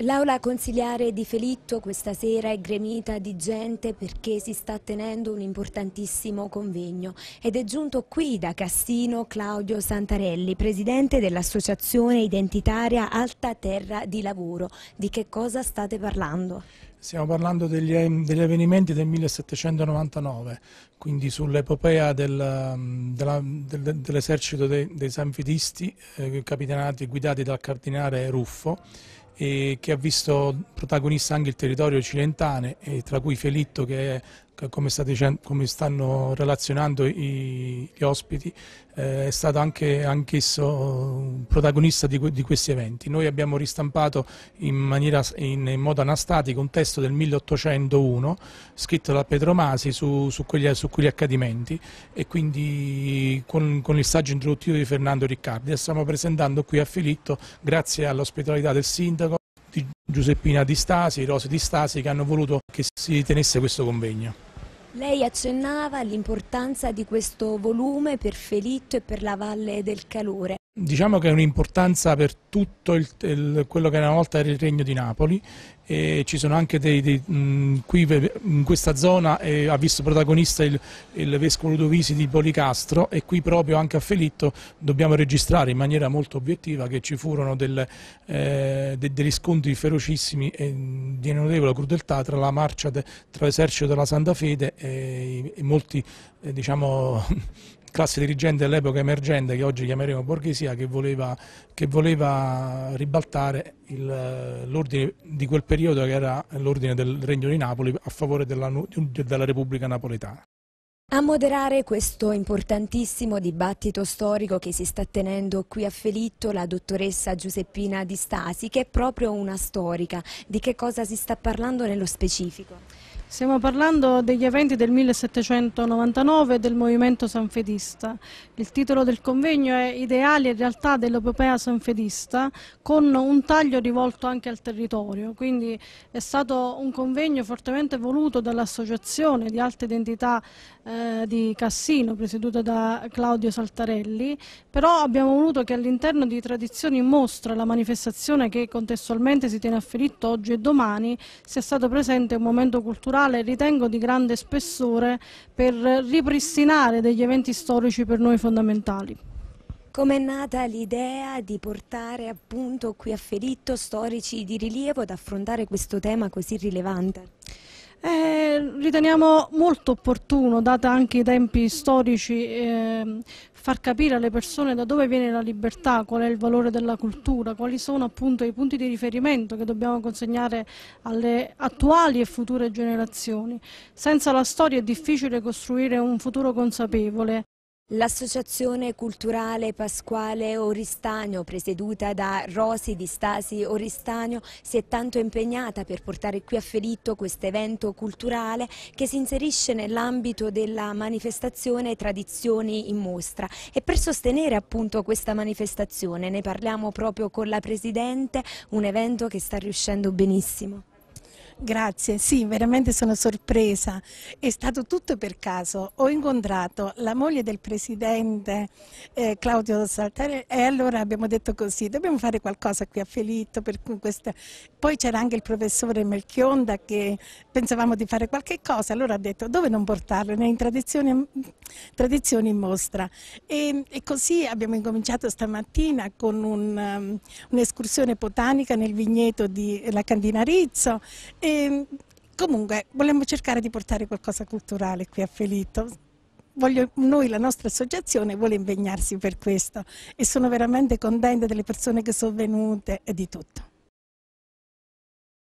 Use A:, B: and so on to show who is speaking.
A: L'aula consigliare di Felitto questa sera è gremita di gente perché si sta tenendo un importantissimo convegno ed è giunto qui da Cassino Claudio Santarelli, presidente dell'associazione identitaria Alta Terra di Lavoro. Di che cosa state parlando?
B: Stiamo parlando degli, degli avvenimenti del 1799, quindi sull'epopea dell'esercito dei, dei Sanfitisti, eh, capitanati guidati dal cardinale Ruffo e che ha visto protagonista anche il territorio cilentane, tra cui Felitto che è come, dicendo, come, stanno relazionando i, gli ospiti, eh, è stato anche anch'esso protagonista di, di, questi eventi. Noi abbiamo ristampato in, maniera, in, in, modo anastatico un testo del 1801 scritto da Pedro Masi su, su, quegli, su quegli, accadimenti e quindi con, con, il saggio introduttivo di Fernando Riccardi. E stiamo presentando qui a Filitto grazie all'ospitalità del sindaco di Giuseppina Di Stasi, Rose Di Stasi, che hanno voluto che si tenesse questo convegno.
A: Lei accennava all'importanza di questo volume per Felitto e per la Valle del Calore.
B: Diciamo che è un'importanza per tutto il, il, quello che una volta era il Regno di Napoli e ci sono anche dei, dei mh, qui in questa zona eh, ha visto protagonista il, il vescovo Ludovisi di Policastro e qui proprio anche a Felitto dobbiamo registrare in maniera molto obiettiva che ci furono del, eh, de, degli scontri ferocissimi e di notevole crudeltà tra la marcia de, tra l'esercito della Santa Fede e, e molti eh, diciamo classe dirigente dell'epoca emergente che oggi chiameremo borghesia che voleva, che voleva ribaltare eh, l'ordine di quel periodo che era l'ordine del Regno di Napoli a favore della, della Repubblica Napoletana.
A: A moderare questo importantissimo dibattito storico che si sta tenendo qui a Felitto la dottoressa Giuseppina Di Stasi, che è proprio una storica. Di che cosa si sta parlando nello specifico? Stiamo
C: parlando degli eventi del 1799 del movimento sanfedista. Il titolo del convegno è Ideali e realtà dell'epopea sanfedista con un taglio rivolto anche al territorio, quindi è stato un convegno fortemente voluto dall'Associazione di Alte Identità eh, di Cassino, presieduta da Claudio Saltarelli, però abbiamo voluto che all'interno di Tradizioni in Mostra, la manifestazione che contestualmente si tiene a Filitto oggi e domani, sia stato presente un momento culturale culturale ritengo di grande spessore per ripristinare degli eventi storici per noi
A: fondamentali. Com'è nata l'idea di portare appunto qui a Felitto storici di rilievo ad affrontare questo tema così rilevante? riteniamo molto opportuno, data anche i tempi storici, eh,
C: far capire alle persone da dove viene la libertà, qual è il valore della cultura, quali sono appunto i punti di riferimento che dobbiamo consegnare alle attuali e future generazioni.
A: Senza la storia è difficile costruire un futuro consapevole L'associazione culturale Pasquale Oristagno, presieduta da Rosi di Stasi Oristagno, si è tanto impegnata per portare qui a Felitto questo evento culturale che si inserisce nell'ambito della manifestazione Tradizioni in Mostra. E per sostenere appunto questa manifestazione ne parliamo proprio con la Presidente, un evento che sta riuscendo benissimo. Grazie, sì, veramente sono sorpresa.
D: È stato tutto per caso. Ho incontrato la moglie del presidente eh, Claudio Saltare e allora abbiamo detto così, dobbiamo fare qualcosa qui a Felitto. Poi c'era anche il professore Melchionda che pensavamo di fare qualche cosa, allora ha detto dove non portarlo, né in tradizione, tradizione in mostra. E, e, così abbiamo incominciato stamattina con um, un'escursione un botanica nel vigneto di La Rizzo. E ehm, comunque vogliamo cercare di portare qualcosa culturale qui a Felito. Voglio, noi, la nostra associazione, vuole impegnarsi per questo e sono veramente contenta delle persone che sono venute e di tutto.